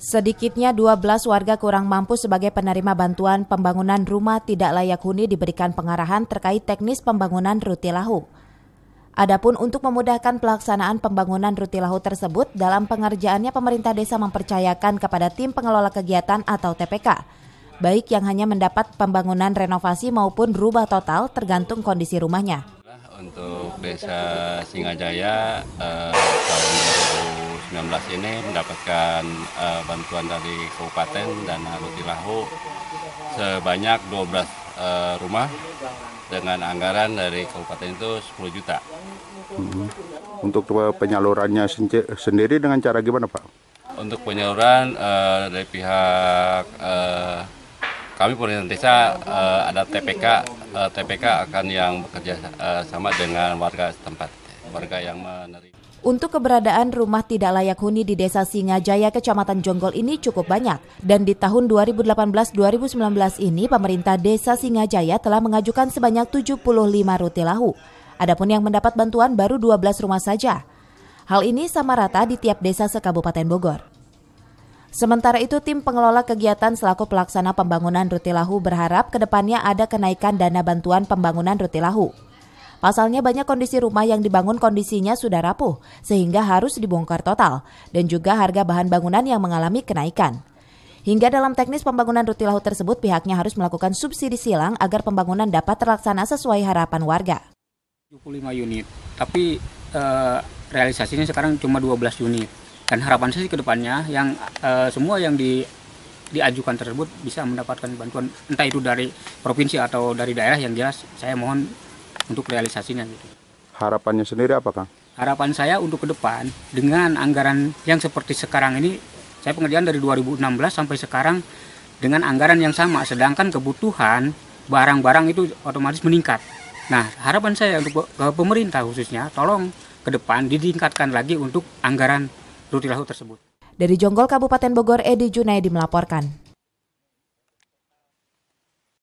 Sedikitnya 12 warga kurang mampu sebagai penerima bantuan pembangunan rumah tidak layak huni diberikan pengarahan terkait teknis pembangunan Rutilahu. Adapun untuk memudahkan pelaksanaan pembangunan Rutilahu tersebut, dalam pengerjaannya pemerintah desa mempercayakan kepada tim pengelola kegiatan atau TPK, baik yang hanya mendapat pembangunan renovasi maupun rubah total tergantung kondisi rumahnya. Untuk desa Singajaya eh, tahun 2019 ini mendapatkan uh, bantuan dari Kabupaten dan Rutilahu sebanyak 12 uh, eh, rumah dengan anggaran dari kabupaten itu 10 juta. Mhm. Untuk penyalurannya sendiri dengan cara gimana Pak? Untuk penyaluran uh, dari pihak uh, kami pemerintah desa uh, ada TPK, uh, TPK akan yang bekerja uh, sama dengan warga setempat, warga yang menerima. Untuk keberadaan rumah tidak layak huni di Desa Singajaya, Kecamatan Jonggol ini cukup banyak. Dan di tahun 2018-2019 ini, pemerintah Desa Singajaya telah mengajukan sebanyak 75 lahu. Adapun yang mendapat bantuan baru 12 rumah saja. Hal ini sama rata di tiap desa sekabupaten Bogor. Sementara itu, tim pengelola kegiatan selaku pelaksana pembangunan Rutilahu berharap kedepannya ada kenaikan dana bantuan pembangunan Rutilahu. Pasalnya banyak kondisi rumah yang dibangun kondisinya sudah rapuh sehingga harus dibongkar total dan juga harga bahan bangunan yang mengalami kenaikan. Hingga dalam teknis pembangunan ruti laut tersebut pihaknya harus melakukan subsidi silang agar pembangunan dapat terlaksana sesuai harapan warga. 75 unit, tapi uh, realisasinya sekarang cuma 12 unit. Dan harapan saya sih ke depannya yang uh, semua yang di diajukan tersebut bisa mendapatkan bantuan entah itu dari provinsi atau dari daerah yang jelas saya mohon untuk realisasinya gitu. Harapannya sendiri apa Kang? Harapan saya untuk ke depan dengan anggaran yang seperti sekarang ini saya pengerjaan dari 2016 sampai sekarang dengan anggaran yang sama sedangkan kebutuhan barang-barang itu otomatis meningkat. Nah, harapan saya untuk ke pemerintah khususnya tolong ke depan ditingkatkan lagi untuk anggaran rutilahu tersebut. Dari Jonggol Kabupaten Bogor, Edi Junaidi melaporkan.